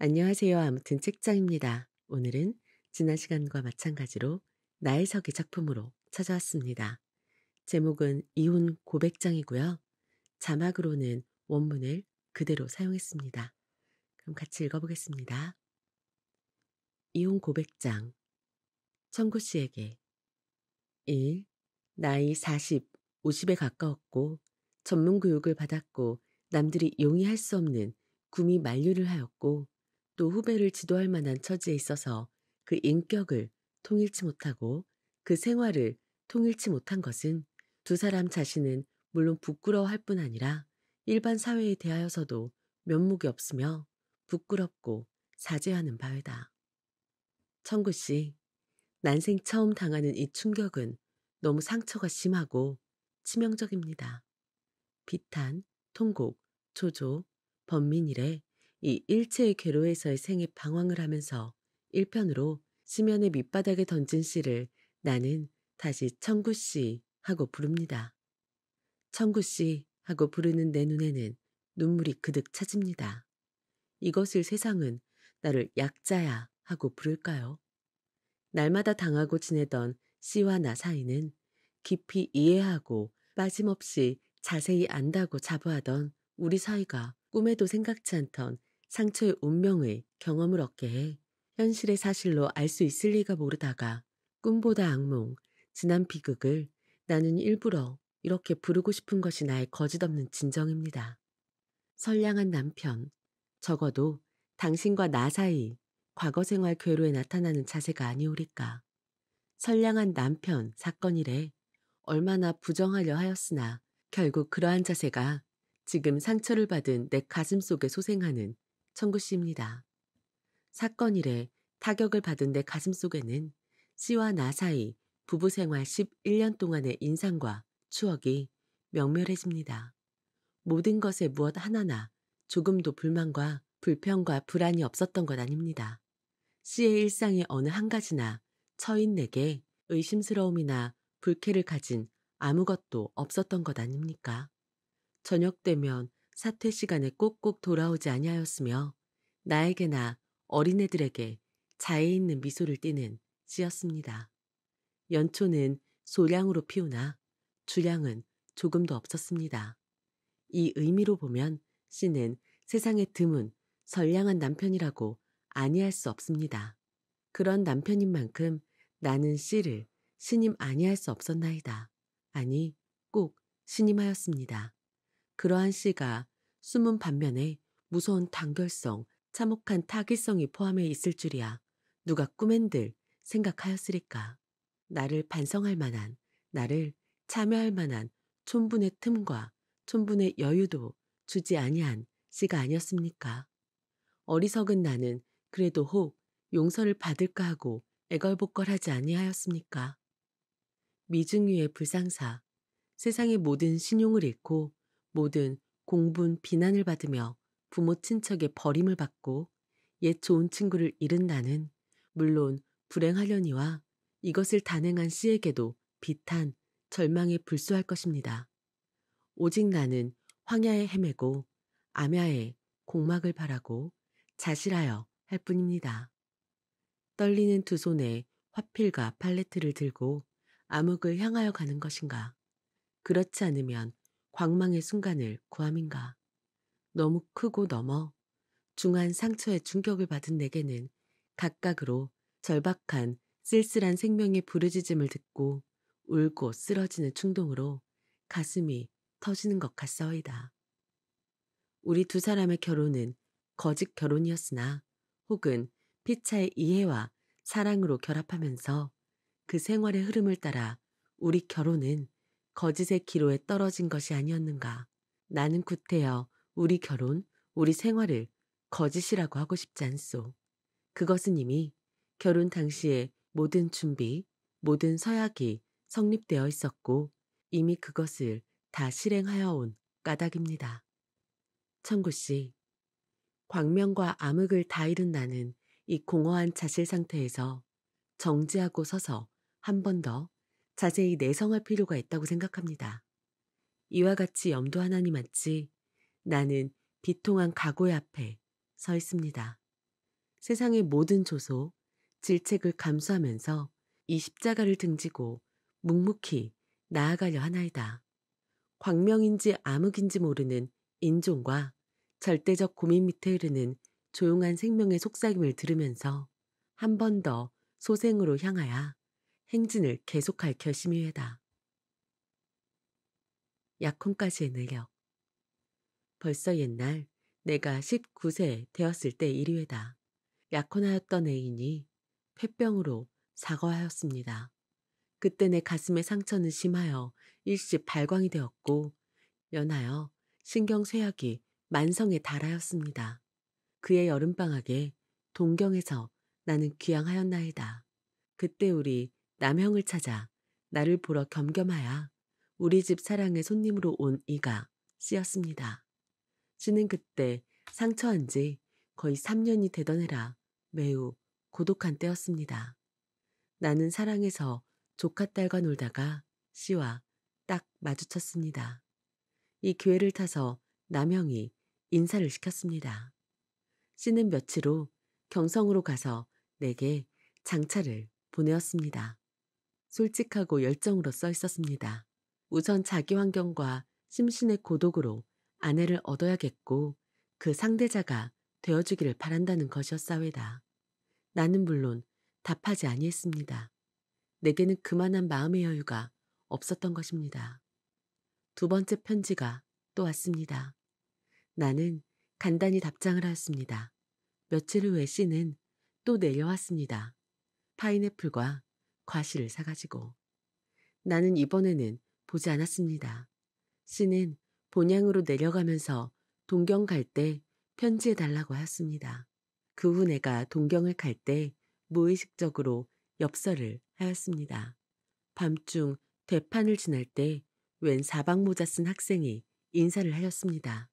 안녕하세요. 아무튼 책장입니다. 오늘은 지난 시간과 마찬가지로 나혜석의 작품으로 찾아왔습니다. 제목은 이혼 고백장이고요. 자막으로는 원문을 그대로 사용했습니다. 그럼 같이 읽어보겠습니다. 이혼 고백장 청구 씨에게 1. 나이 40, 50에 가까웠고 전문 교육을 받았고 남들이 용이할 수 없는 구미 만류를 하였고 또 후배를 지도할 만한 처지에 있어서 그 인격을 통일치 못하고 그 생활을 통일치 못한 것은 두 사람 자신은 물론 부끄러워할 뿐 아니라 일반 사회에 대하여서도 면목이 없으며 부끄럽고 사죄하는 바이다. 청구 씨, 난생 처음 당하는 이 충격은 너무 상처가 심하고 치명적입니다. 비탄, 통곡, 초조범민이래 이 일체의 괴로에서의 생이 방황을 하면서 일편으로 수면의 밑바닥에 던진 씨를 나는 다시 청구씨 하고 부릅니다. 청구씨 하고 부르는 내 눈에는 눈물이 그득 차집니다. 이것을 세상은 나를 약자야 하고 부를까요? 날마다 당하고 지내던 씨와 나 사이는 깊이 이해하고 빠짐없이 자세히 안다고 자부하던 우리 사이가 꿈에도 생각지 않던 상처의 운명의 경험을 얻게 해 현실의 사실로 알 수 있을 리가 모르다가 꿈보다 악몽, 지난 비극을 나는 일부러 이렇게 부르고 싶은 것이 나의 거짓없는 진정입니다. 선량한 남편, 적어도 당신과 나 사이 과거 생활 괴로에 나타나는 자세가 아니오리까. 선량한 남편 사건이래 얼마나 부정하려 하였으나 결국 그러한 자세가 지금 상처를 받은 내 가슴 속에 소생하는 천구 씨입니다. 사건 이래 타격을 받은 내 가슴 속에는 씨와 나 사이 부부 생활 11년 동안의 인상과 추억이 명멸해집니다. 모든 것에 무엇 하나나 조금도 불만과 불평과 불안이 없었던 것 아닙니다. 씨의 일상의 어느 한 가지나 처인 내게 의심스러움이나 불쾌를 가진 아무것도 없었던 것 아닙니까? 저녁 되면 사퇴 시간에 꼭꼭 돌아오지 아니하였으며 나에게나 어린애들에게 자애 있는 미소를 띠는 씨였습니다. 연초는 소량으로 피우나 주량은 조금도 없었습니다. 이 의미로 보면 씨는 세상의 드문 선량한 남편이라고 아니할 수 없습니다. 그런 남편인 만큼 나는 씨를 신임 아니할 수 없었나이다. 아니 꼭 신임하였습니다. 그러한 씨가 숨은 반면에 무서운 단결성, 참혹한 타기성이 포함해 있을 줄이야 누가 꿈엔들 생각하였으리까. 나를 반성할 만한, 나를 참여할 만한 촌분의 틈과 촌분의 여유도 주지 아니한 씨가 아니었습니까? 어리석은 나는 그래도 혹 용서를 받을까 하고 애걸복걸하지 아니하였습니까? 미중유의 불상사, 세상의 모든 신용을 잃고 모든 공분 비난을 받으며 부모 친척의 버림을 받고 옛 좋은 친구를 잃은 나는 물론 불행하려니와 이것을 단행한 씨에게도 비탄, 절망에 불수할 것입니다. 오직 나는 황야에 헤매고 암야에 공막을 바라고 자실하여 할 뿐입니다. 떨리는 두 손에 화필과 팔레트를 들고 암흑을 향하여 가는 것인가. 그렇지 않으면 광망의 순간을 구함인가. 너무 크고 넘어 중한 상처의 충격을 받은 내게는 각각으로 절박한 쓸쓸한 생명의 부르짖음을 듣고 울고 쓰러지는 충동으로 가슴이 터지는 것 같사이다. 오 우리 두 사람의 결혼은 거짓 결혼이었으나 혹은 피차의 이해와 사랑으로 결합하면서 그 생활의 흐름을 따라 우리 결혼은 거짓의 기로에 떨어진 것이 아니었는가. 나는 구태여 우리 결혼, 우리 생활을 거짓이라고 하고 싶지 않소. 그것은 이미 결혼 당시에 모든 준비, 모든 서약이 성립되어 있었고 이미 그것을 다 실행하여 온 까닭입니다. 천구 씨, 광명과 암흑을 다 잃은 나는 이 공허한 자실 상태에서 정지하고 서서 한번더 자세히 내성할 필요가 있다고 생각합니다. 이와 같이 염도 하나님맞지 나는 비통한 각오의 앞에 서 있습니다. 세상의 모든 조소, 질책을 감수하면서 이 십자가를 등지고 묵묵히 나아가려 하나이다. 광명인지 암흑인지 모르는 인종과 절대적 고민 밑에 흐르는 조용한 생명의 속삭임을 들으면서 한 번 더 소생으로 향하여 행진을 계속할 결심이 회다. 약혼까지의 내력. 벌써 옛날 내가 19세 되었을 때 일이회다. 약혼하였던 애인이 폐병으로 사과하였습니다. 그때 내 가슴의 상처는 심하여 일시 발광이 되었고 연하여 신경쇠약이 만성에 달하였습니다. 그의 여름방학에 동경에서 나는 귀향하였나이다. 그때 우리 남형을 찾아 나를 보러 겸겸하여 우리 집 사랑의 손님으로 온 이가 씨였습니다. 씨는 그때 상처한 지 거의 3년이 되던 해라 매우 고독한 때였습니다. 나는 사랑해서 조카 딸과 놀다가 씨와 딱 마주쳤습니다. 이 기회를 타서 남형이 인사를 시켰습니다. 씨는 며칠 후 경성으로 가서 내게 장차를 보내었습니다. 솔직하고 열정으로 써 있었습니다. 우선 자기 환경과 심신의 고독으로 아내를 얻어야겠고 그 상대자가 되어주기를 바란다는 것이었사외다. 나는 물론 답하지 아니했습니다. 내게는 그만한 마음의 여유가 없었던 것입니다. 두 번째 편지가 또 왔습니다. 나는 간단히 답장을 하였습니다. 며칠 후에 씨는 또 내려왔습니다. 파인애플과 과실을 사가지고. 나는 이번에는 보지 않았습니다. 씨는 본향으로 내려가면서 동경 갈 때 편지해달라고 하였습니다. 그 후 내가 동경을 갈 때 무의식적으로 엽서를 하였습니다. 밤중 대판을 지날 때 웬 사방모자 쓴 학생이 인사를 하였습니다.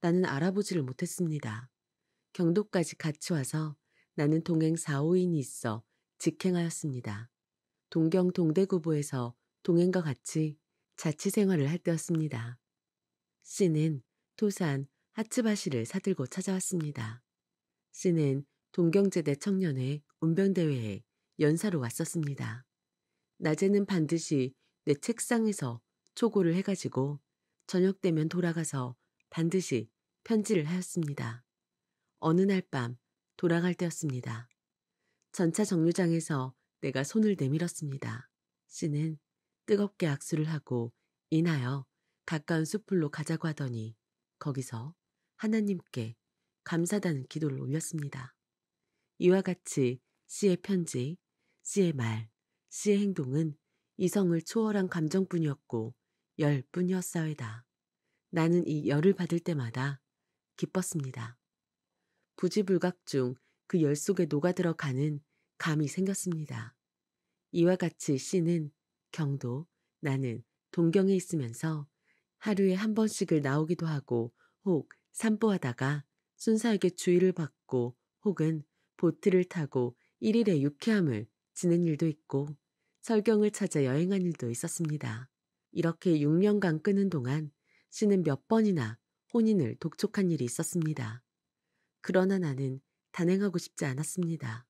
나는 알아보지를 못했습니다. 경도까지 같이 와서 나는 동행 4, 5인이 있어 직행하였습니다. 동경 동대구부에서 동행과 같이 자취 생활을 할 때였습니다. 씨는 토산 하츠바시를 사들고 찾아왔습니다. 씨는 동경제대 청년회 운병대회에 연사로 왔었습니다. 낮에는 반드시 내 책상에서 초고를 해가지고 저녁 되면 돌아가서 반드시 편지를 하였습니다. 어느 날 밤 돌아갈 때였습니다. 전차 정류장에서 내가 손을 내밀었습니다. 씨는 뜨겁게 악수를 하고 인하여 가까운 숲으로 가자고 하더니 거기서 하나님께 감사다는 기도를 올렸습니다. 이와 같이 씨의 편지, 씨의 말, 씨의 행동은 이성을 초월한 감정뿐이었고 열뿐이었사이다 나는 이 열을 받을 때마다 기뻤습니다. 부지불각 중 그 열 속에 녹아들어가는 감이 생겼습니다. 이와 같이 씨는 경도, 나는 동경에 있으면서 하루에 한 번씩을 나오기도 하고 혹 산보하다가 순사에게 주의를 받고 혹은 보트를 타고 일일의 유쾌함을 지낸 일도 있고 설경을 찾아 여행한 일도 있었습니다. 이렇게 6년간 끄는 동안 씨는 몇 번이나 혼인을 독촉한 일이 있었습니다. 그러나 나는 단행하고 싶지 않았습니다.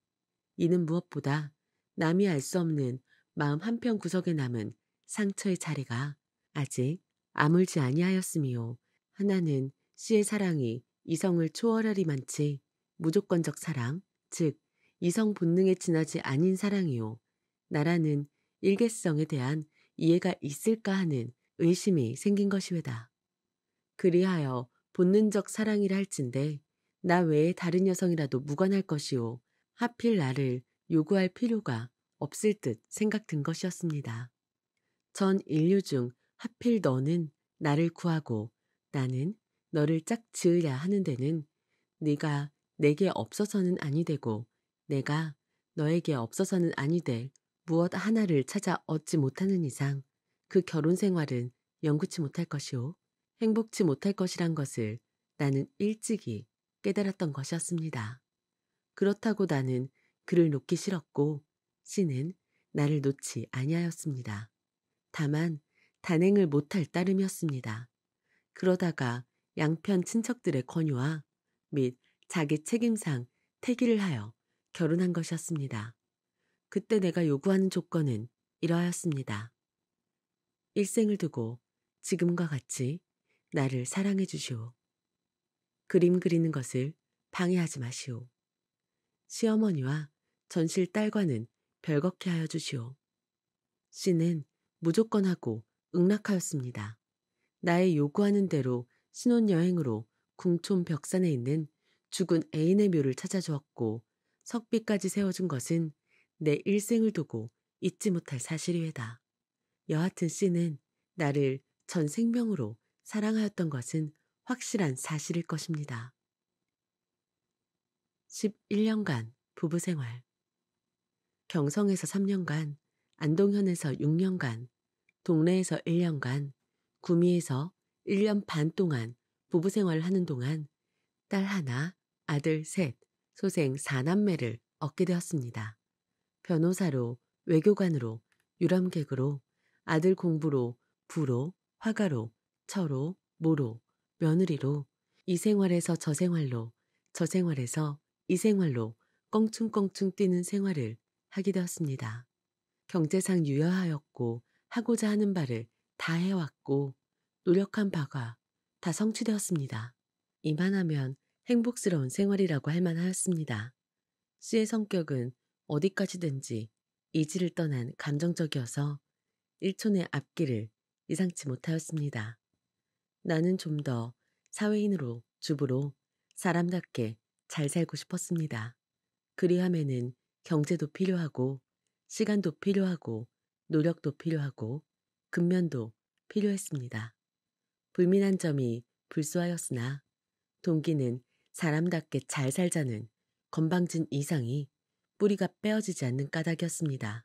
이는 무엇보다 남이 알 수 없는 마음 한편 구석에 남은 상처의 자리가 아직 아물지 아니하였으며 하나는 씨의 사랑이 이성을 초월하리만치 무조건적 사랑, 즉 이성 본능에 지나지 아닌 사랑이요. 나라는 일개성에 대한 이해가 있을까 하는 의심이 생긴 것이외다. 그리하여 본능적 사랑이라 할진데 나 외에 다른 여성이라도 무관할 것이오 하필 나를 요구할 필요가 없을 듯 생각든 것이었습니다. 전 인류 중 하필 너는 나를 구하고 나는 너를 짝지으랴 하는 데는 네가 내게 없어서는 아니 되고 내가 너에게 없어서는 아니 될 무엇 하나를 찾아 얻지 못하는 이상 그 결혼 생활은 영구치 못할 것이오 행복치 못할 것이란 것을 나는 일찍이 깨달았던 것이었습니다. 그렇다고 나는 그를 놓기 싫었고 씨는 나를 놓지 아니하였습니다. 다만 단행을 못할 따름이었습니다. 그러다가 양편 친척들의 권유와 및 자기 책임상 태기를 하여 결혼한 것이었습니다. 그때 내가 요구하는 조건은 이러하였습니다. 일생을 두고 지금과 같이 나를 사랑해 주시오. 그림 그리는 것을 방해하지 마시오. 시어머니와 전실 딸과는 별겁게 하여 주시오. 씨는 무조건 하고 응락하였습니다. 나의 요구하는 대로 신혼여행으로 궁촌 벽산에 있는 죽은 애인의 묘를 찾아주었고 석비까지 세워준 것은 내 일생을 두고 잊지 못할 사실이외다. 여하튼 씨는 나를 전 생명으로 사랑하였던 것은 확실한 사실일 것입니다. 11년간 부부 생활. 경성에서 3년간, 안동현에서 6년간, 동래에서 1년간, 구미에서 1년 반 동안 부부 생활을 하는 동안 딸 하나, 아들 셋, 소생 4남매를 얻게 되었습니다. 변호사로, 외교관으로, 유람객으로, 아들 공부로, 부로, 화가로, 처로, 모로, 며느리로, 이 생활에서 저 생활로, 저 생활에서 이 생활로 껑충껑충 뛰는 생활을 하게되었습니다 경제상 유여하였고 하고자 하는 바를 다 해왔고 노력한 바가 다 성취되었습니다. 이만하면 행복스러운 생활이라고 할 만하였습니다. 씨의 성격은 어디까지든지 이지를 떠난 감정적이어서 1촌의 앞길을 이상치 못하였습니다. 나는 좀 더 사회인으로 주부로 사람답게 잘 살고 싶었습니다. 그리하면은 경제도 필요하고 시간도 필요하고 노력도 필요하고 근면도 필요했습니다. 불민한 점이 불소하였으나 동기는 사람답게 잘 살자는 건방진 이상이 뿌리가 빼어지지 않는 까닭이었습니다.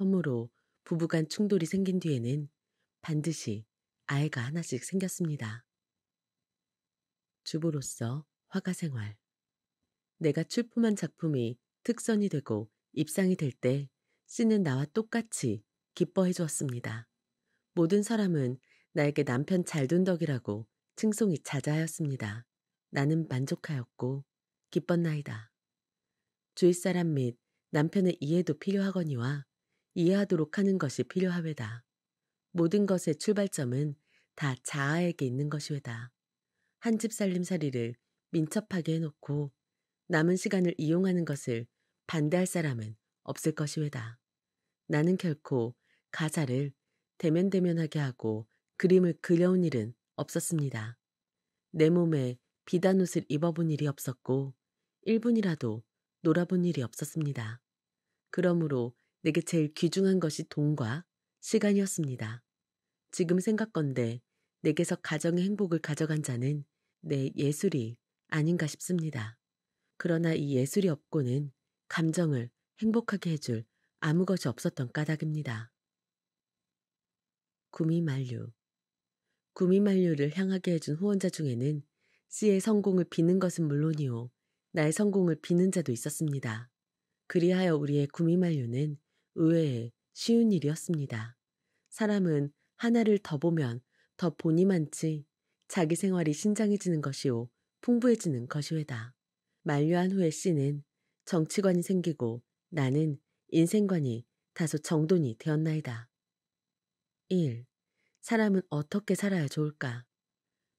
허무로 부부간 충돌이 생긴 뒤에는 반드시 아이가 하나씩 생겼습니다. 주부로서 화가 생활 내가 출품한 작품이 특선이 되고 입상이 될 때 씨는 나와 똑같이 기뻐해 주었습니다. 모든 사람은 나에게 남편 잘 둔 덕이라고 칭송이 자자하였습니다. 나는 만족하였고 기뻤나이다. 주위 사람 및 남편의 이해도 필요하거니와 이해하도록 하는 것이 필요하외다. 모든 것의 출발점은 다 자아에게 있는 것이외다. 한 집 살림살이를 민첩하게 해놓고 남은 시간을 이용하는 것을 반대할 사람은 없을 것이외다. 나는 결코 가사를 대면대면하게 하고 그림을 그려온 일은 없었습니다. 내 몸에 비단 옷을 입어본 일이 없었고 1분이라도 놀아본 일이 없었습니다. 그러므로 내게 제일 귀중한 것이 돈과 시간이었습니다. 지금 생각건데 내게서 가정의 행복을 가져간 자는 내 예술이 아닌가 싶습니다. 그러나 이 예술이 없고는 감정을 행복하게 해줄 아무것이 없었던 까닭입니다. 구미만류 구미만류를 향하게 해준 후원자 중에는 씨의 성공을 비는 것은 물론이오 나의 성공을 비는 자도 있었습니다. 그리하여 우리의 구미만류는 의외의 쉬운 일이었습니다. 사람은 하나를 더 보면 더 본이 많지 자기 생활이 신장해지는 것이오 풍부해지는 것이외다. 만료한 후에 씨는 정치관이 생기고 나는 인생관이 다소 정돈이 되었나이다. 1. 사람은 어떻게 살아야 좋을까?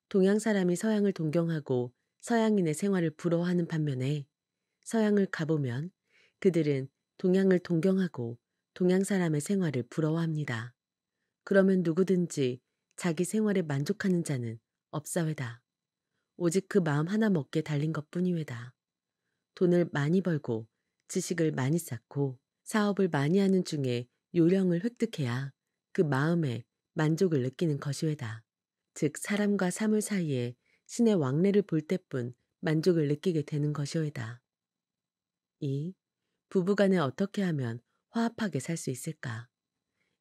동양 사람이 서양을 동경하고 서양인의 생활을 부러워하는 반면에 서양을 가보면 그들은 동양을 동경하고 동양 사람의 생활을 부러워합니다. 그러면 누구든지 자기 생활에 만족하는 자는 업사회다. 오직 그 마음 하나 먹게 달린 것뿐이외다. 돈을 많이 벌고 지식을 많이 쌓고 사업을 많이 하는 중에 요령을 획득해야 그 마음에 만족을 느끼는 것이외다. 즉 사람과 사물 사이에 신의 왕래를 볼 때뿐 만족을 느끼게 되는 것이외다. 2. 부부간에 어떻게 하면 화합하게 살 수 있을까?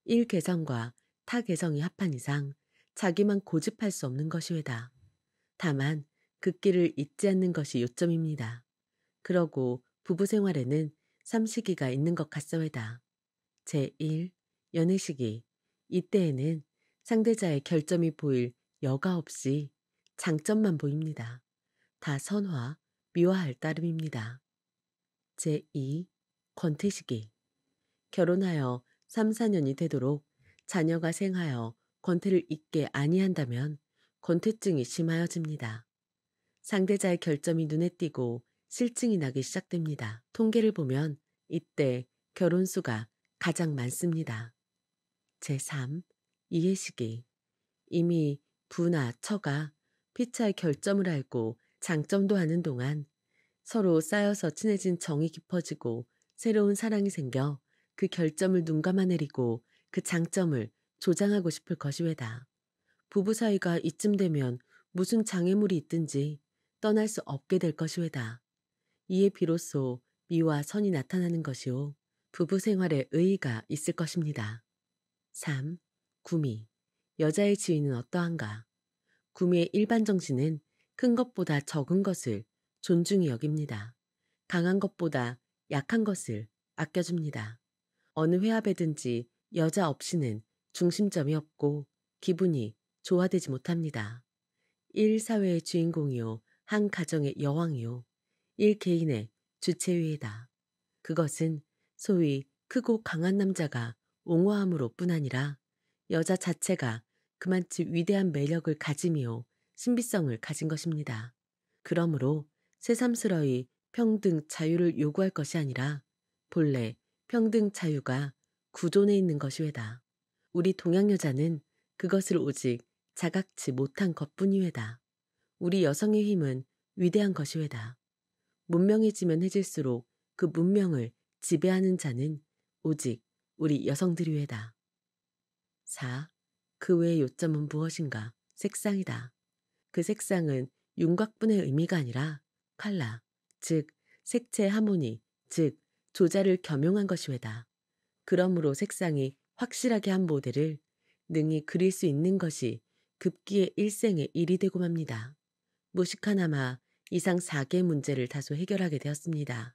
1. 개성과 타 개성이 합한 이상 자기만 고집할 수 없는 것이외다. 다만 그기를 잊지 않는 것이 요점입니다. 그러고 부부 생활에는 3시기가 있는 것 같사회다. 제1. 연애시기. 이때에는 상대자의 결점이 보일 여가 없이 장점만 보입니다. 다 선화, 미화할 따름입니다. 제2. 권태시기. 결혼하여 3, 4년이 되도록 자녀가 생하여 권태를 잊게 아니한다면 권태증이 심하여집니다. 상대자의 결점이 눈에 띄고 실증이 나기 시작됩니다. 통계를 보면 이때 결혼수가 가장 많습니다. 제3. 이해시기. 이미 부나 처가 피차의 결점을 알고 장점도 아는 동안 서로 쌓여서 친해진 정이 깊어지고 새로운 사랑이 생겨 그 결점을 눈 감아내리고 그 장점을 조장하고 싶을 것이외다. 부부 사이가 이쯤 되면 무슨 장애물이 있든지 떠날 수 없게 될것이오다 이에 비로소 미와 선이 나타나는 것이오 부부 생활에 의의가 있을 것입니다. 3. 구미. 여자의 지위는 어떠한가? 구미의 일반 정신은 큰 것보다 적은 것을 존중히 여깁니다. 강한 것보다 약한 것을 아껴줍니다. 어느 회합에든지 여자 없이는 중심점이 없고 기분이 조화되지 못합니다. 1. 사회의 주인공이요 한 가정의 여왕이요. 일 개인의 주체위이다. 그것은 소위 크고 강한 남자가 옹호함으로 뿐 아니라 여자 자체가 그만치 위대한 매력을 가짐이요 신비성을 가진 것입니다. 그러므로 새삼스러이 평등 자유를 요구할 것이 아니라 본래 평등 자유가 구존에 있는 것이외다. 우리 동양 여자는 그것을 오직 자각치 못한 것뿐이외다. 우리 여성의 힘은 위대한 것이외다. 문명해지면 해질수록 그 문명을 지배하는 자는 오직 우리 여성들이외다. 4. 그 외의 요점은 무엇인가? 색상이다. 그 색상은 윤곽분의 의미가 아니라 칼라, 즉 색채 하모니, 즉 조자를 겸용한 것이외다. 그러므로 색상이 확실하게 한 모델을 능히 그릴 수 있는 것이 급기의 일생의 일이 되고 맙니다. 무식 하나마 이상 4개 문제를 다소 해결하게 되었습니다.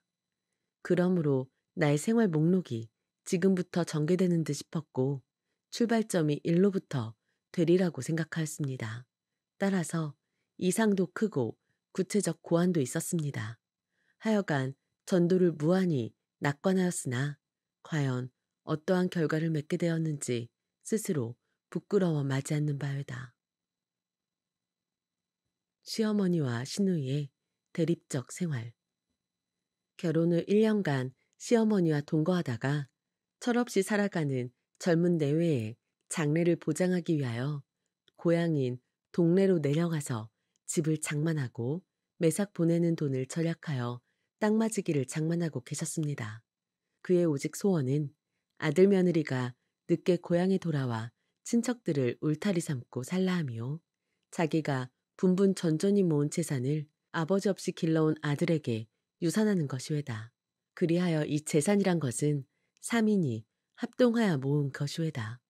그러므로 나의 생활 목록이 지금부터 전개되는 듯 싶었고 출발점이 1로부터 되리라고 생각하였습니다. 따라서 이상도 크고 구체적 고안도 있었습니다. 하여간 전도를 무한히 낙관하였으나 과연 어떠한 결과를 맺게 되었는지 스스로 부끄러워 마지 않는 바이다. 시어머니와 시누이의 대립적 생활. 결혼을 1년간 시어머니와 동거하다가 철없이 살아가는 젊은 내외의 장례를 보장하기 위하여 고향인 동네로 내려가서 집을 장만하고 매삭 보내는 돈을 절약하여 땅맞이기를 장만하고 계셨습니다. 그의 오직 소원은 아들 며느리가 늦게 고향에 돌아와 친척들을 울타리 삼고 살라하며 자기가 분분 전전히 모은 재산을 아버지 없이 길러온 아들에게 유산하는 것이 외다. 그리하여 이 재산이란 것은 3인이 합동하여 모은 것이 외다.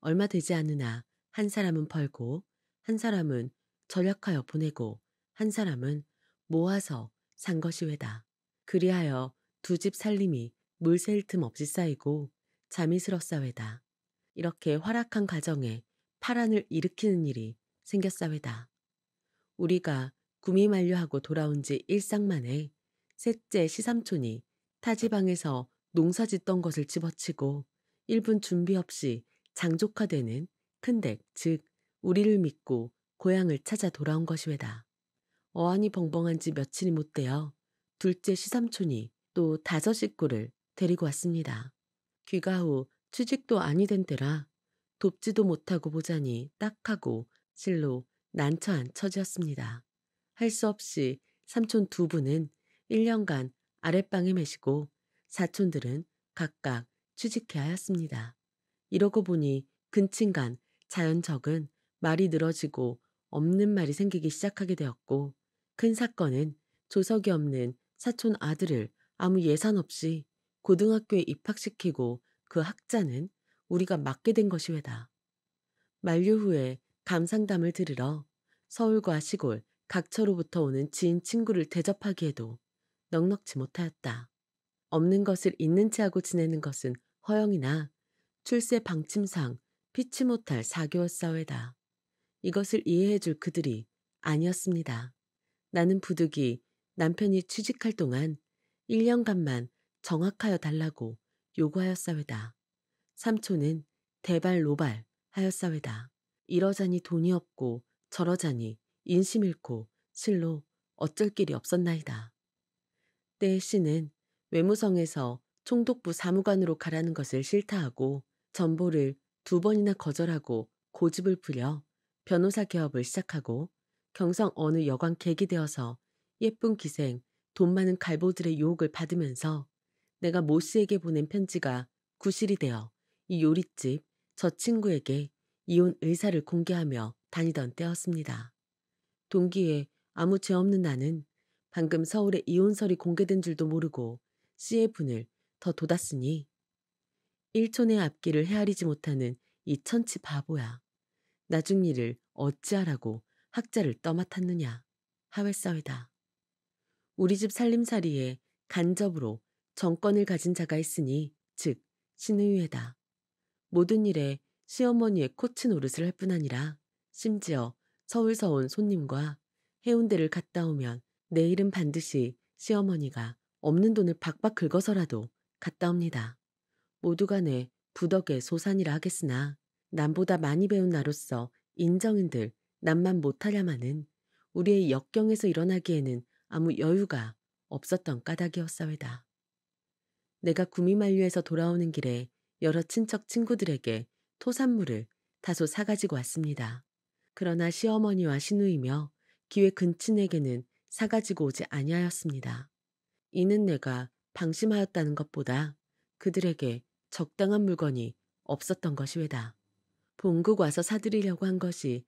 얼마 되지 않으나 한 사람은 벌고 한 사람은 절약하여 보내고 한 사람은 모아서 산 것이 외다. 그리하여 두 집 살림이 물샐 틈 없이 쌓이고 잠이 스럽사외다 이렇게 화락한 가정에 파란을 일으키는 일이 생겼사외다. 우리가 구미 만료하고 돌아온 지 일상 만에 셋째 시삼촌이 타지방에서 농사 짓던 것을 집어치고 1분 준비 없이 장족화되는 큰댁, 즉, 우리를 믿고 고향을 찾아 돌아온 것이외다. 어안이 벙벙한 지 며칠이 못 되어 둘째 시삼촌이 또 다섯 식구를 데리고 왔습니다. 귀가 후 취직도 아니 된 때라 돕지도 못하고 보자니 딱하고 실로 난처한 처지였습니다. 할 수 없이 삼촌 두 분은 1년간 아랫방에 매시고 사촌들은 각각 취직해야 였습니다 이러고 보니 근친간 자연적은 말이 늘어지고 없는 말이 생기기 시작하게 되었고 큰 사건은 조석이 없는 사촌 아들을 아무 예산 없이 고등학교에 입학시키고 그 학자는 우리가 맡게 된 것이 왜다. 만류 후에 감상담을 들으러 서울과 시골 각처로부터 오는 지인 친구를 대접하기에도 넉넉지 못하였다. 없는 것을 있는 채 하고 지내는 것은 허영이나 출세 방침상 피치 못할 사교어 싸회다. 이것을 이해해줄 그들이 아니었습니다. 나는 부득이 남편이 취직할 동안 1년간만 정확하여 달라고 요구하였사회다. 삼촌은 대발 로발 하였사회다. 이러자니 돈이 없고 저러자니 인심 잃고 실로 어쩔 길이 없었나이다. 때에 씨는 외무성에서 총독부 사무관으로 가라는 것을 싫다하고 전보를 두 번이나 거절하고 고집을 부려 변호사 개업을 시작하고 경성 어느 여관 계기되어서 예쁜 기생 돈 많은 갈보들의 유혹을 받으면서 내가 모 씨에게 보낸 편지가 구실이 되어 이 요릿집 저 친구에게 이혼 의사를 공개하며 다니던 때였습니다. 동기에 아무 죄 없는 나는 방금 서울의 이혼설이 공개된 줄도 모르고 씨의 분을 더 돋았으니 1촌의 앞길을 헤아리지 못하는 이 천치 바보야. 나중 일을 어찌하라고 학자를 떠맡았느냐. 하회사회다 우리 집 살림살이에 간접으로 정권을 가진 자가 있으니 즉 신의회다. 모든 일에 시어머니의 코치 노릇을 할 뿐 아니라 심지어 서울서 온 손님과 해운대를 갔다 오면 내일은 반드시 시어머니가 없는 돈을 박박 긁어서라도 갔다 옵니다. 모두 간에 부덕의 소산이라 하겠으나 남보다 많이 배운 나로서 인정인들 남만 못하랴마는 우리의 역경에서 일어나기에는 아무 여유가 없었던 까닭이었사회다 내가 구미만류에서 돌아오는 길에 여러 친척 친구들에게 토산물을 다소 사가지고 왔습니다. 그러나 시어머니와 시누이며 기회 근친에게는 사가지고 오지 아니하였습니다. 이는 내가 방심하였다는 것보다 그들에게 적당한 물건이 없었던 것이외다. 본국 와서 사드리려고한 것이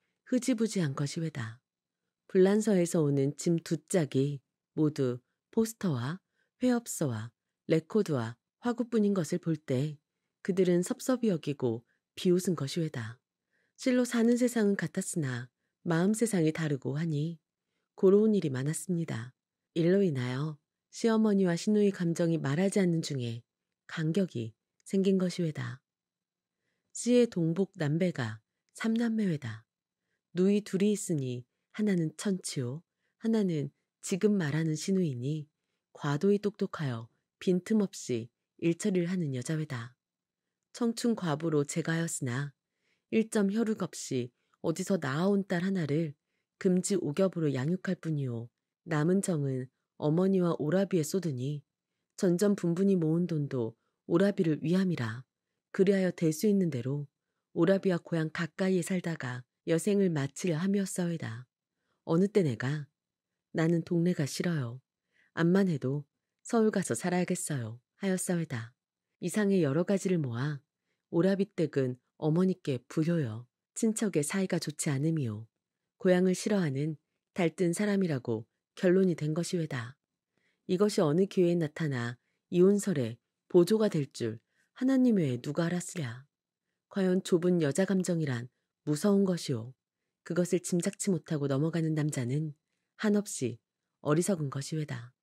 흐지부지한 것이외다. 불란서에서 오는 짐 두 짝이 모두 포스터와 회업서와 레코드와 화구뿐인 것을 볼 때 그들은 섭섭히 여기고 비웃은 것이외다. 실로 사는 세상은 같았으나 마음 세상이 다르고 하니 고로운 일이 많았습니다. 일로 인하여 시어머니와 신우의 감정이 말하지 않는 중에 간격이 생긴 것이외다. 씨의 동복 남배가 삼남매외다. 누이 둘이 있으니 하나는 천치요, 하나는 지금 말하는 신우이니 과도히 똑똑하여 빈틈없이 일처리를 하는 여자외다. 청춘 과부로 제가였으나 일점 혈육 없이 어디서 나아온딸 하나를 금지 오겹으로 양육할 뿐이오 남은 정은 어머니와 오라비에 쏟으니 전전 분분히 모은 돈도 오라비를 위함이라. 그리하여 될 수 있는 대로 오라비와 고향 가까이에 살다가 여생을 마치려 함이었사이다 어느 때 내가 나는 동네가 싫어요. 암만 해도 서울 가서 살아야겠어요. 하였사이다 이상의 여러 가지를 모아 오라비댁은 어머니께 부효여 친척의 사이가 좋지 않음이요. 고향을 싫어하는 달뜬 사람이라고 결론이 된 것이외다. 이것이 어느 기회에 나타나 이혼설에 보조가 될 줄 하나님 외에 누가 알았으랴. 과연 좁은 여자 감정이란 무서운 것이오. 그것을 짐작치 못하고 넘어가는 남자는 한없이 어리석은 것이외다.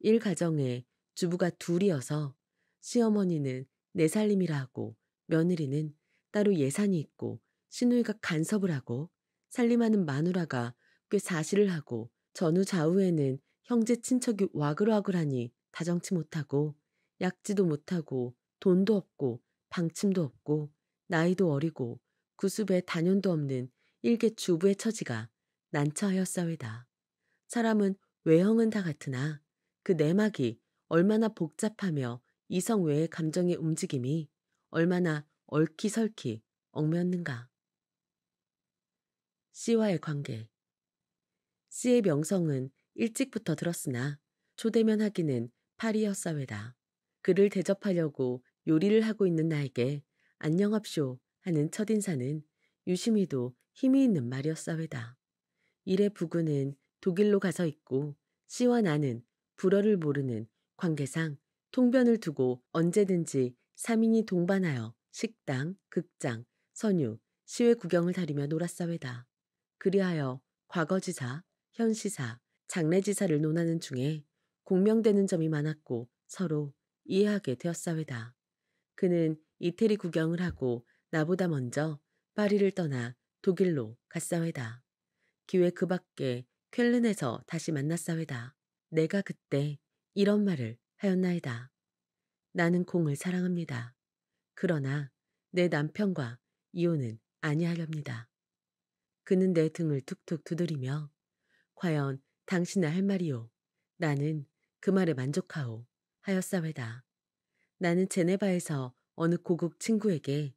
일 가정에 주부가 둘이어서 시어머니는 내살림이라 고 며느리는 따로 예산이 있고 시누이가 간섭을 하고 살림하는 마누라가 꽤 사실을 하고 전후 좌우에는 형제 친척이 와글와글하니 다정치 못하고 약지도 못하고 돈도 없고 방침도 없고 나이도 어리고 구습에 단연도 없는 일개 주부의 처지가 난처하였사이다 사람은 외형은 다 같으나 그 내막이 얼마나 복잡하며 이성 외의 감정의 움직임이 얼마나 얼키설키 얽매였는가. C와의 관계 C의 명성은 일찍부터 들었으나 초대면 하기는 파리어사회다 그를 대접하려고 요리를 하고 있는 나에게 안녕합쇼 하는 첫인사는 유심히도 힘이 있는 말이었사회다. 일의 부근은 독일로 가서 있고 씨와 나는 불어를 모르는 관계상 통변을 두고 언제든지 3인이 동반하여 식당, 극장, 선유, 시외 구경을 다리며 놀았사외다. 그리하여 과거지사, 현시사, 장례지사를 논하는 중에 공명되는 점이 많았고 서로 이해하게 되었사외다. 그는 이태리 구경을 하고 나보다 먼저 파리를 떠나 독일로 갔사외다. 기회 그 밖에 쾰른에서 다시 만났사외다. 내가 그때 이런 말을 하였나이다. 나는 공을 사랑합니다. 그러나 내 남편과 이혼은 아니하렵니다. 그는 내 등을 툭툭 두드리며 과연 당신의 할 말이오. 나는 그 말에 만족하오. 하였사회다 나는 제네바에서 어느 고국 친구에게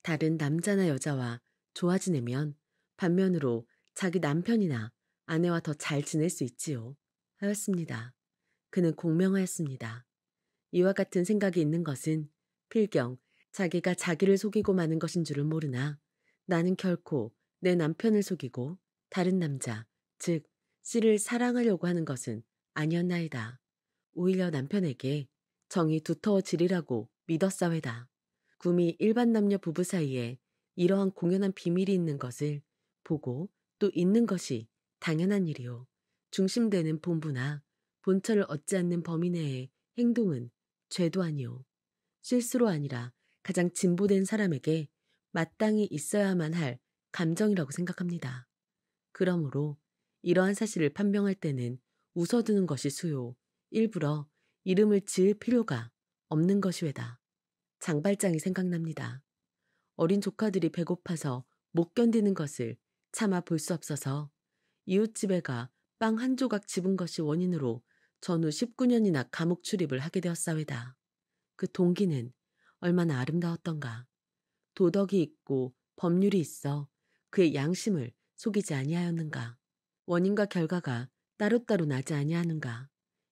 다른 남자나 여자와 좋아 지내면 반면으로 자기 남편이나 아내와 더 잘 지낼 수 있지요. 하였습니다. 그는 공명하였습니다. 이와 같은 생각이 있는 것은 필경 자기가 자기를 속이고 마는 것인 줄을 모르나 나는 결코 내 남편을 속이고 다른 남자, 즉 씨를 사랑하려고 하는 것은 아니었나이다. 오히려 남편에게 정이 두터워지리라고 믿었사회다. 구미 일반 남녀 부부 사이에 이러한 공연한 비밀이 있는 것을 보고 또 있는 것이 당연한 일이요. 중심되는 본부나 본처를 얻지 않는 범위 내에 행동은 죄도 아니요. 실수로 아니라 가장 진보된 사람에게 마땅히 있어야만 할 감정이라고 생각합니다. 그러므로 이러한 사실을 판명할 때는 웃어두는 것이 수요, 일부러 이름을 지을 필요가 없는 것이외다. 장발장이 생각납니다. 어린 조카들이 배고파서 못 견디는 것을 참아 볼 수 없어서 이웃집에 가 빵 한 조각 집은 것이 원인으로 전후 19년이나 감옥 출입을 하게 되었사외다. 그 동기는 얼마나 아름다웠던가. 도덕이 있고 법률이 있어 그의 양심을 속이지 아니하였는가. 원인과 결과가 따로따로 나지 아니하는가.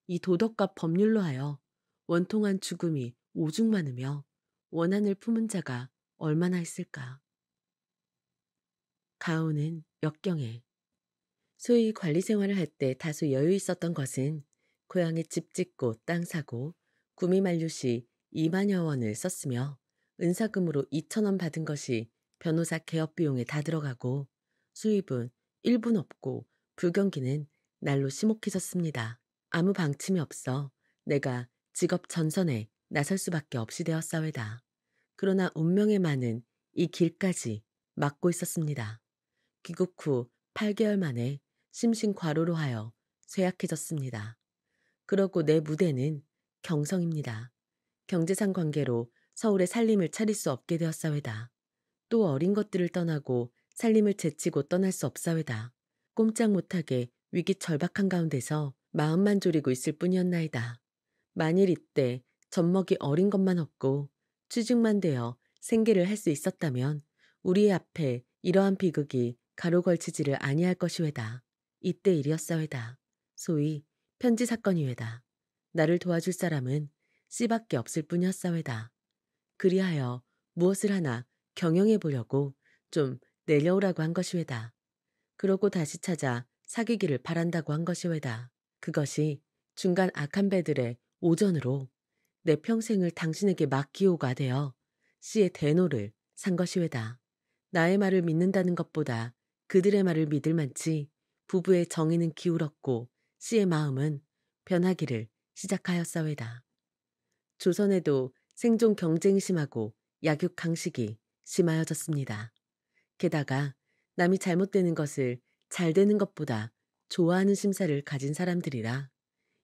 이 도덕과 법률로 하여 원통한 죽음이 오죽 많으며 원한을 품은 자가 얼마나 있을까. 가오는 역경에 소위 관리 생활을 할 때 다소 여유 있었던 것은 고양이집 짓고 땅 사고 구미만류시 2만여 원을 썼으며 은사금으로 2천 원 받은 것이 변호사 개업 비용에 다 들어가고 수입은 1분 없고 불경기는 날로 심혹해졌습니다 아무 방침이 없어 내가 직업 전선에 나설 수밖에 없이 되었사회다 그러나 운명의 많은 이 길까지 막고 있었습니다. 귀국 후 8개월 만에 심신 과로로 하여 쇠약해졌습니다. 그렇고 내 무대는 경성입니다. 경제상 관계로 서울에 살림을 차릴 수 없게 되었사회다. 또 어린 것들을 떠나고 살림을 제치고 떠날 수 없사회다. 꼼짝 못하게 위기 절박한 가운데서 마음만 졸이고 있을 뿐이었나이다. 만일 이때 젖먹이 어린 것만 없고 취직만 되어 생계를 할 수 있었다면 우리 의 앞에 이러한 비극이 가로 걸치지를 아니할 것이외다. 이때 일이었사회다. 소위 편지 사건이외다. 나를 도와줄 사람은 씨밖에 없을 뿐이었사외다. 그리하여 무엇을 하나 경영해 보려고 좀 내려오라고 한 것이외다. 그러고 다시 찾아 사귀기를 바란다고 한 것이외다. 그것이 중간 악한 배들의 오전으로 내 평생을 당신에게 맡기오가 되어 씨의 대노를 산 것이외다. 나의 말을 믿는다는 것보다 그들의 말을 믿을 만치 부부의 정의는 기울었고 씨의 마음은 변하기를 시작하였사외다. 조선에도 생존 경쟁이 심하고 약육 강식이 심하여졌습니다. 게다가 남이 잘못되는 것을 잘 되는 것보다 좋아하는 심사를 가진 사람들이라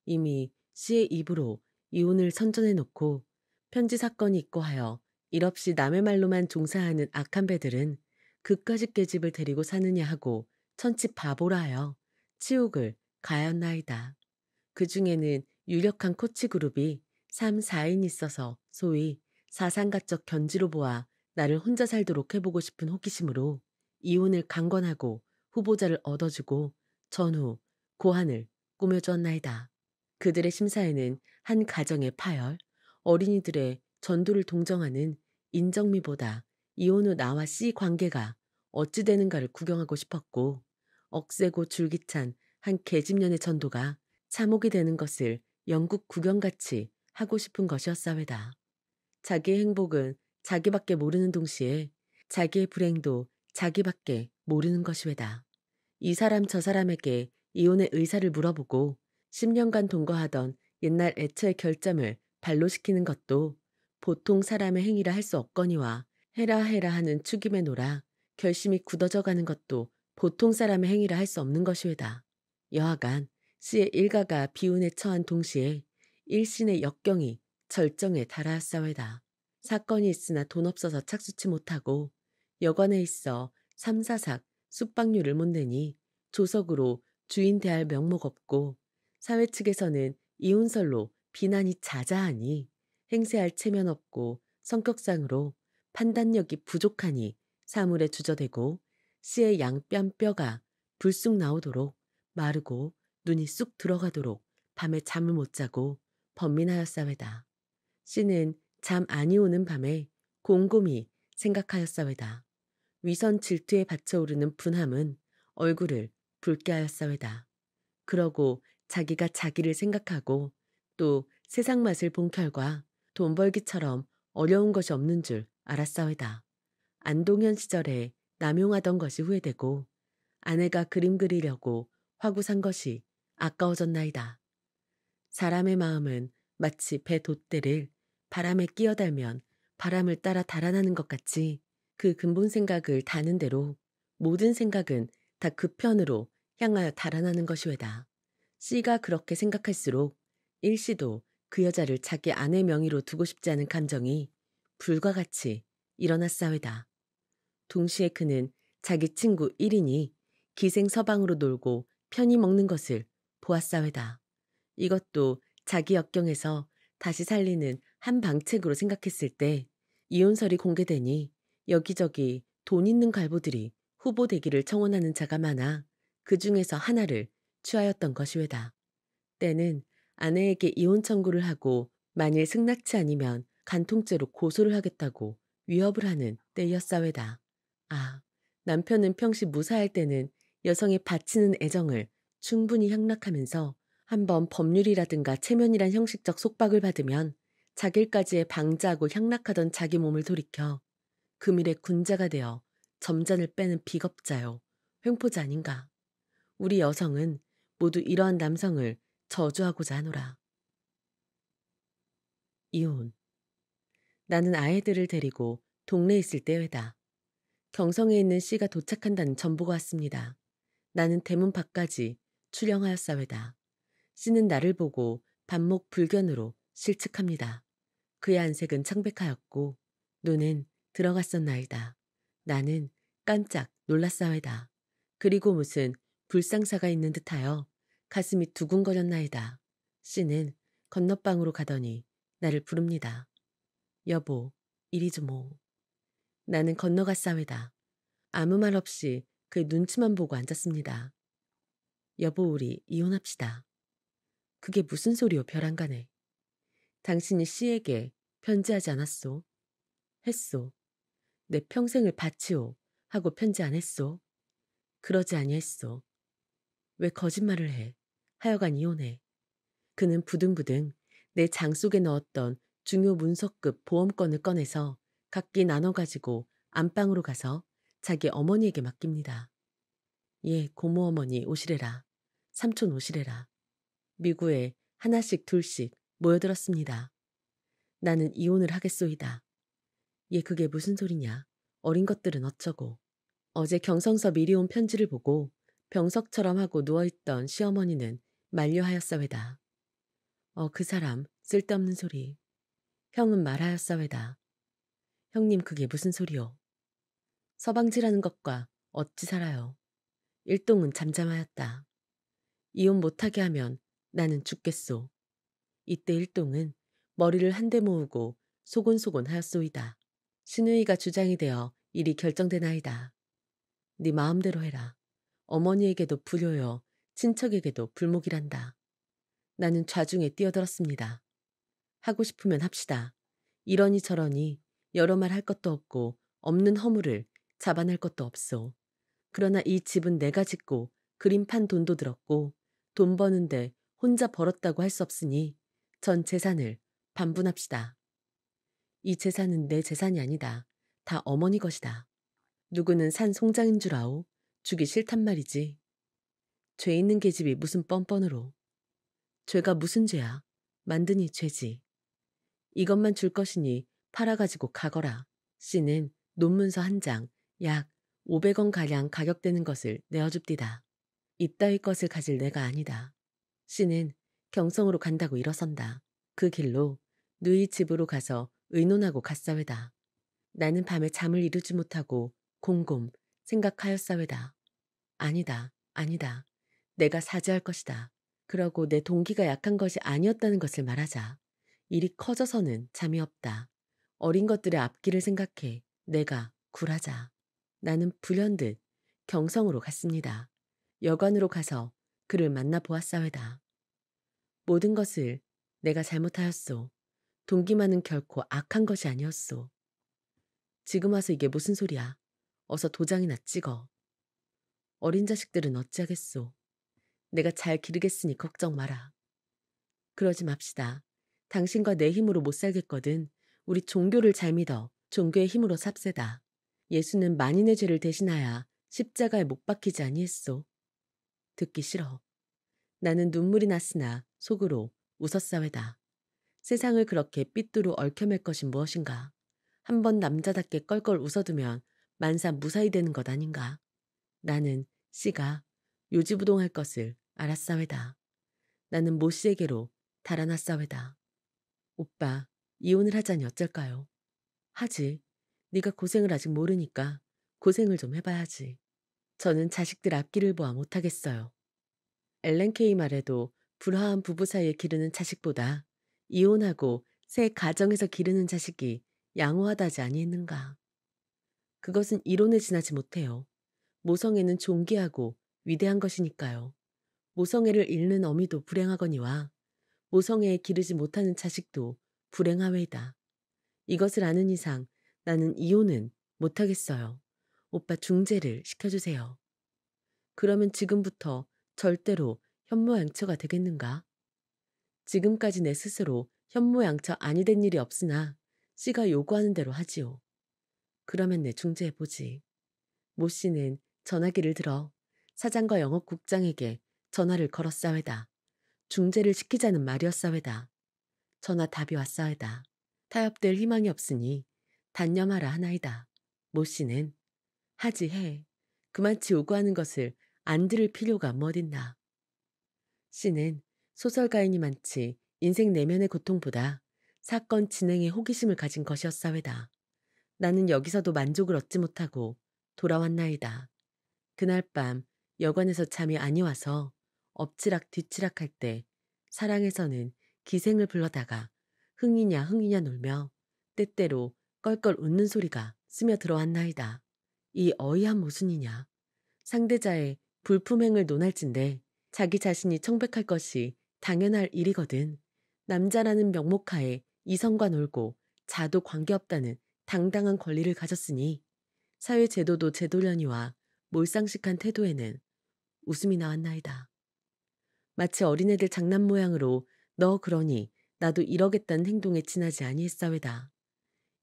이미 씨의 입으로 이혼을 선전해 놓고 편지 사건이 있고 하여 일없이 남의 말로만 종사하는 악한 배들은 그까짓 계집을 데리고 사느냐 하고 천치 바보라 하여 치욕을 가였나이다. 그 중에는 유력한 코치 그룹이 3, 4인 있어서 소위 사상가적 견지로 보아 나를 혼자 살도록 해보고 싶은 호기심으로 이혼을 강권하고 후보자를 얻어주고 전후 고안을 꾸며줬나이다 그들의 심사에는 한 가정의 파열, 어린이들의 전도를 동정하는 인정미보다 이혼 후 나와 씨 관계가 어찌 되는가를 구경하고 싶었고 억세고 줄기찬 한 계집년의 전도가 참혹이 되는 것을 영국 구경같이 하고 싶은 것이었사회다. 자기의 행복은 자기밖에 모르는 동시에 자기의 불행도 자기밖에 모르는 것이외다. 이 사람 저 사람에게 이혼의 의사를 물어보고 10년간 동거하던 옛날 애처의 결점을 발로시키는 것도 보통 사람의 행위라 할 수 없거니와 해라 해라 하는 축임에 놀아 결심이 굳어져 가는 것도 보통 사람의 행위라 할 수 없는 것이외다. 여하간 씨의 일가가 비운에 처한 동시에 일신의 역경이 절정에 달하였사외다. 사건이 있으나 돈 없어서 착수치 못하고 여관에 있어 삼사삭 숙박료를 못 내니 조석으로 주인 대할 명목 없고 사회 측에서는 이혼설로 비난이 자자하니 행세할 체면 없고 성격상으로 판단력이 부족하니 사물에 주저되고 씨의 양뺨뼈가 불쑥 나오도록 마르고 눈이 쑥 들어가도록 밤에 잠을 못 자고 번민하였사웨다. 씨는 잠 아니 오는 밤에 곰곰이 생각하였사웨다. 위선 질투에 받쳐오르는 분함은 얼굴을 붉게 하였사웨다. 그러고 자기가 자기를 생각하고 또 세상 맛을 본 결과 돈 벌기처럼 어려운 것이 없는 줄 알았사웨다. 안동현 시절에 남용하던 것이 후회되고 아내가 그림 그리려고 화구산 것이 아까워졌나이다. 사람의 마음은 마치 배 돛대를 바람에 끼어달면 바람을 따라 달아나는 것 같이 그 근본 생각을 다는 대로 모든 생각은 다 그 편으로 향하여 달아나는 것이외다. 씨가 그렇게 생각할수록 일시도 그 여자를 자기 아내 명의로 두고 싶지 않은 감정이 불과 같이 일어났사외다. 동시에 그는 자기 친구 1인이 기생 서방으로 놀고 편히 먹는 것을 보았사회다. 이것도 자기 역경에서 다시 살리는 한 방책으로 생각했을 때 이혼설이 공개되니 여기저기 돈 있는 갈보들이 후보 되기를 청원하는 자가 많아 그 중에서 하나를 취하였던 것이외다. 때는 아내에게 이혼 청구를 하고 만일 승낙치 아니면 간통죄로 고소를 하겠다고 위협을 하는 때였사회다 아, 남편은 평시 무사할 때는 여성이 바치는 애정을 충분히 향락하면서 한번 법률이라든가 체면이란 형식적 속박을 받으면 자길까지의 방자하고 향락하던 자기 몸을 돌이켜 금일의 군자가 되어 점잔을 빼는 비겁자요, 횡포자 아닌가. 우리 여성은 모두 이러한 남성을 저주하고자 하노라. 이혼. 나는 아이들을 데리고 동네에 있을 때외다. 경성에 있는 씨가 도착한다는 전보가 왔습니다. 나는 대문 밖까지 출영하였사외다. 씨는 나를 보고 반목 불견으로 실측합니다. 그의 안색은 창백하였고 눈은 들어갔었나이다. 나는 깜짝 놀랐사외다. 그리고 무슨 불상사가 있는 듯하여 가슴이 두근거렸나이다. 씨는 건너방으로 가더니 나를 부릅니다. 여보, 이리 좀 오. 나는 건너갔사외다. 아무 말 없이 그의 눈치만 보고 앉았습니다. 여보, 우리 이혼합시다. 그게 무슨 소리요, 별안간에 당신이 씨에게 편지하지 않았소? 했소. 내 평생을 바치오. 하고 편지 안 했소? 그러지 아니했소. 왜 거짓말을 해? 하여간 이혼해. 그는 부등부등 내 장 속에 넣었던 중요 문서급 보험권을 꺼내서 각기 나눠가지고 안방으로 가서 자기 어머니에게 맡깁니다. 예, 고모 어머니 오시래라. 삼촌 오시래라. 미구에 하나씩 둘씩 모여들었습니다. 나는 이혼을 하겠소이다. 예, 그게 무슨 소리냐. 어린 것들은 어쩌고. 어제 경성서 미리 온 편지를 보고 병석처럼 하고 누워있던 시어머니는 만료하였사외다. 어, 그 사람 쓸데없는 소리. 형은 말하였사외다. 형님 그게 무슨 소리요? 서방지라는 것과 어찌 살아요. 일동은 잠잠하였다. 이혼 못하게 하면 나는 죽겠소. 이때 일동은 머리를 한데 모으고 소곤소곤 하였소이다. 신우이가 주장이 되어 일이 결정된나이다네 마음대로 해라. 어머니에게도 불효여 친척에게도 불목이란다. 나는 좌중에 뛰어들었습니다. 하고 싶으면 합시다. 이러니 저러니 여러 말 할 것도 없고 없는 허물을 잡아낼 것도 없어. 그러나 이 집은 내가 짓고 그림판 돈도 들었고 돈 버는데 혼자 벌었다고 할 수 없으니 전 재산을 반분합시다. 이 재산은 내 재산이 아니다. 다 어머니 것이다. 누구는 산 송장인 줄 아오. 주기 싫단 말이지. 죄 있는 계집이 무슨 뻔뻔으로. 죄가 무슨 죄야. 만드니 죄지. 이것만 줄 것이니 팔아가지고 가거라. 씨는 논문서 한 장, 약 500원가량 가격되는 것을 내어줍디다. 이따위 것을 가질 내가 아니다. 씨는 경성으로 간다고 일어선다. 그 길로 누이 집으로 가서 의논하고 갔사외다. 나는 밤에 잠을 이루지 못하고 곰곰 생각하였사외다. 아니다, 아니다. 내가 사죄할 것이다. 그러고 내 동기가 약한 것이 아니었다는 것을 말하자. 일이 커져서는 잠이 없다. 어린 것들의 앞길을 생각해 내가 굴하자. 나는 불현듯 경성으로 갔습니다. 여관으로 가서 그를 만나 보았사회다. 모든 것을 내가 잘못하였소. 동기만은 결코 악한 것이 아니었소. 지금 와서 이게 무슨 소리야. 어서 도장이나 찍어. 어린 자식들은 어찌하겠소. 내가 잘 기르겠으니 걱정 마라. 그러지 맙시다. 당신과 내 힘으로 못 살겠거든. 우리 종교를 잘 믿어. 종교의 힘으로 삽세다. 예수는 만인의 죄를 대신하여 십자가에 못 박히지 아니했소. 듣기 싫어. 나는 눈물이 났으나 속으로 웃었사회다 세상을 그렇게 삐뚤어 얽혀맬 것이 무엇인가. 한 번 남자답게 껄껄 웃어두면 만사 무사히 되는 것 아닌가. 나는 씨가 요지부동할 것을 알았사회다 나는 모 씨에게로 달아났사회다 오빠, 이혼을 하자니 어쩔까요? 하지. 네가 고생을 아직 모르니까 고생을 좀 해봐야지. 저는 자식들 앞길을 보아 못하겠어요. 엘렌 케이 말에도 불화한 부부 사이에 기르는 자식보다 이혼하고 새 가정에서 기르는 자식이 양호하다지 아니했는가. 그것은 이론에 지나지 못해요. 모성애는 존귀하고 위대한 것이니까요. 모성애를 잃는 어미도 불행하거니와 모성애에 기르지 못하는 자식도 불행하웨이다 이것을 아는 이상 나는 이혼은 못하겠어요. 오빠 중재를 시켜주세요. 그러면 지금부터 절대로 현모양처가 되겠는가? 지금까지 내 스스로 현모양처 아니 된 일이 없으나 씨가 요구하는 대로 하지요. 그러면 내 중재해보지. 모 씨는 전화기를 들어 사장과 영업국장에게 전화를 걸었사회다. 중재를 시키자는 말이었사회다. 전화 답이 왔사회다. 타협될 희망이 없으니 단념하라 하나이다. 모 씨는 하지해. 그만치 요구하는 것을 안 들을 필요가 뭐딨나. 씨는 소설가인이 많지 인생 내면의 고통보다 사건 진행에 호기심을 가진 것이었사회다. 나는 여기서도 만족을 얻지 못하고 돌아왔나이다. 그날 밤 여관에서 잠이 아니 와서 엎치락 뒤치락 할때 사랑에서는 기생을 불러다가 흥이냐 흥이냐 놀며 때때로 껄껄 웃는 소리가 스며 들어왔나이다. 이 어이한 모순이냐. 상대자의 불품행을 논할진데 자기 자신이 청백할 것이 당연할 일이거든. 남자라는 명목하에 이성과 놀고 자도 관계없다는 당당한 권리를 가졌으니 사회 제도도 제도련이와 몰상식한 태도에는 웃음이 나왔나이다. 마치 어린애들 장난 모양으로 너 그러니 나도 이러겠다는 행동에 지나지 아니했사회다.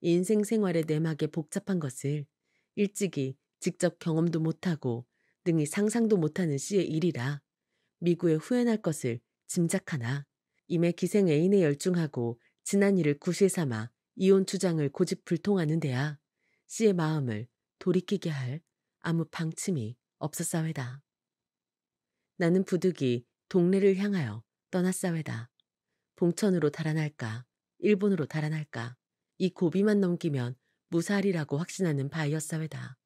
인생 생활의 내막에 복잡한 것을 일찍이 직접 경험도 못하고 능히 상상도 못하는 씨의 일이라 미구에 후회할 것을 짐작하나 임의 기생 애인에 열중하고 지난 일을 구실 삼아 이혼 주장을 고집 불통하는 데야 씨의 마음을 돌이키게 할 아무 방침이 없었사회다. 나는 부득이 동네를 향하여 떠났사회다. 봉천으로 달아날까 일본으로 달아날까 이 고비만 넘기면 무사하리라고 확신하는 바이어 사회다.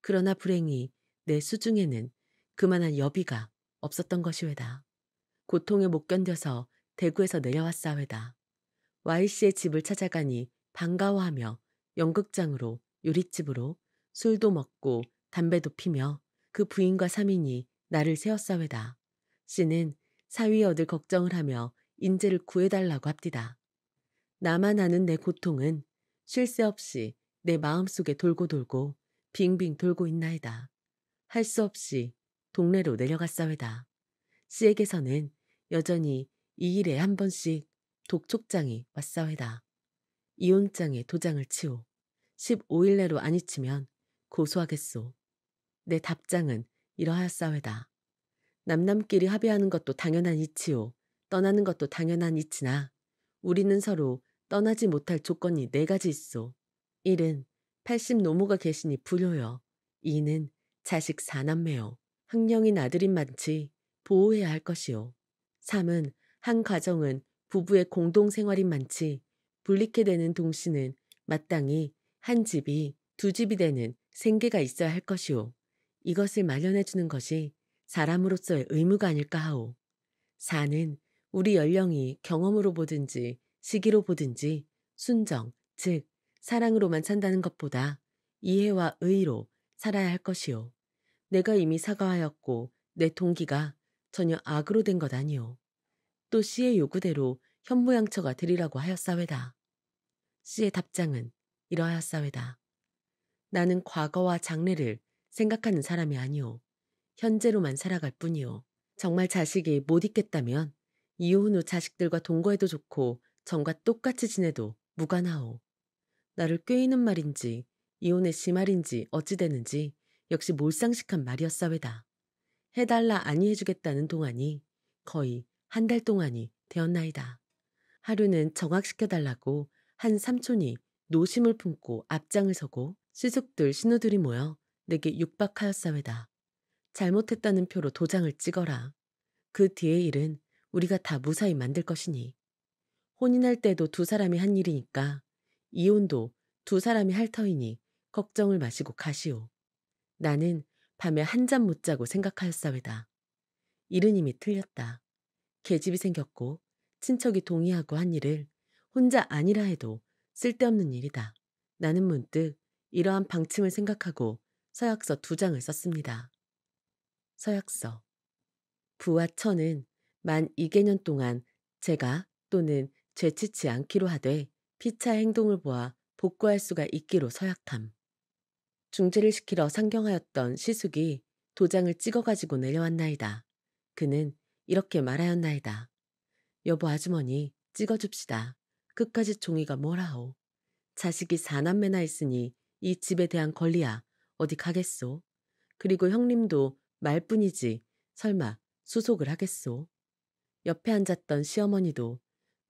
그러나 불행히 내 수중에는 그만한 여비가 없었던 것이외다. 고통에 못 견뎌서 대구에서 내려왔사회다. Y씨의 집을 찾아가니 반가워하며 연극장으로 요릿집으로 술도 먹고 담배도 피며 그 부인과 삼인이 나를 세웠사회다. 씨는 사위 얻을 걱정을 하며 인재를 구해달라고 합디다. 나만 아는 내 고통은 쉴 새 없이 내 마음속에 돌고 돌고 빙빙 돌고 있나이다. 할 수 없이 동네로 내려갔사회다. 씨에게서는 여전히 이 일에 한 번씩 독촉장이 왔사회다. 이혼장에 도장을 치오. 15일 내로 안이치면 고소하겠소. 내 답장은 이러하였사회다. 남남끼리 합의하는 것도 당연한 이치오 떠나는 것도 당연한 이치나 우리는 서로 떠나지 못할 조건이 네 가지 있어 1은 80 노모가 계시니 불효여. 2는 자식 4남매여. 학령인 아들인 만치 보호해야 할 것이요. 3은 한 가정은 부부의 공동생활인 만치 불리케 되는 동시는 마땅히 한 집이 두 집이 되는 생계가 있어야 할 것이오. 이것을 마련해 주는 것이 사람으로서의 의무가 아닐까 하오. 4는 우리 연령이 경험으로 보든지 시기로 보든지 순정, 즉 사랑으로만 산다는 것보다 이해와 의로 의 살아야 할 것이요. 내가 이미 사과하였고 내 동기가 전혀 악으로 된 것아니오또 씨의 요구대로 현무양처가 드리라고 하였사회다. 씨의 답장은 이러하였사회다. 나는 과거와 장래를 생각하는 사람이 아니오. 현재로만 살아갈 뿐이오. 정말 자식이 못 있겠다면 이혼 후 자식들과 동거해도 좋고 전과 똑같이 지내도 무관하오. 나를 꾀이는 말인지 이혼의 시말인지 어찌되는지 역시 몰상식한 말이었사외다. 해달라 아니해주겠다는 동안이 거의 한 달 동안이 되었나이다. 하루는 정확시켜달라고한 삼촌이 노심을 품고 앞장을 서고 시숙들 신우들이 모여 내게 육박하였사외다. 잘못했다는 표로 도장을 찍어라. 그 뒤의 일은 우리가 다 무사히 만들 것이니 혼인할 때도 두 사람이 한 일이니까 이혼도 두 사람이 할 터이니 걱정을 마시고 가시오. 나는 밤에 한 잠 못 자고 생각하였사외다. 이른님이 틀렸다. 계집이 생겼고 친척이 동의하고 한 일을 혼자 아니라 해도 쓸데없는 일이다. 나는 문득 이러한 방침을 생각하고 서약서 두 장을 썼습니다. 서약서. 부와 처는 만 2개년 동안 제가 또는 죄치치 않기로 하되 피차 행동을 보아 복구할 수가 있기로 서약함. 중재를 시키러 상경하였던 시숙이 도장을 찍어가지고 내려왔나이다. 그는 이렇게 말하였나이다. 여보 아주머니 찍어줍시다. 끝까지 종이가 뭐라오. 자식이 사남매나 있으니 이 집에 대한 권리야 어디 가겠소. 그리고 형님도 말뿐이지 설마 수속을 하겠소. 옆에 앉았던 시어머니도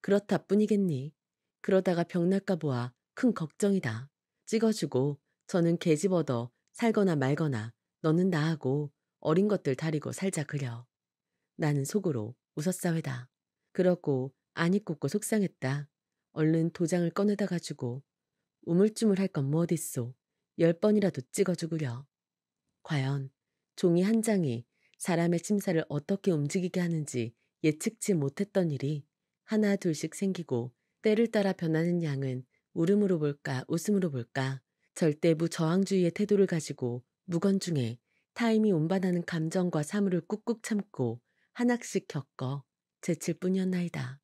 그렇다 뿐이겠니. 그러다가 병날까 보아 큰 걱정이다. 찍어주고 저는 개집 얻어 살거나 말거나 너는 나하고 어린 것들 다리고 살자 그려. 나는 속으로 웃었사회다. 그렇고 안 입고 속상했다. 얼른 도장을 꺼내다 가지고 우물쭈물할 건 뭐 어딨소. 열 번이라도 찍어주구려. 과연 종이 한 장이 사람의 침사를 어떻게 움직이게 하는지 예측치 못했던 일이 하나 둘씩 생기고 때를 따라 변하는 양은 울음으로 볼까 웃음으로 볼까 절대 무저항주의의 태도를 가지고 무건중에 타임이 운반하는 감정과 사물을 꾹꾹 참고 하나씩 겪어 제칠 뿐이었나이다.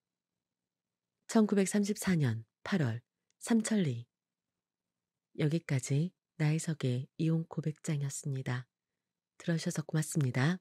1934년 8월 삼천리 여기까지 나혜석의 이혼 고백장이었습니다. 들어주셔서 고맙습니다.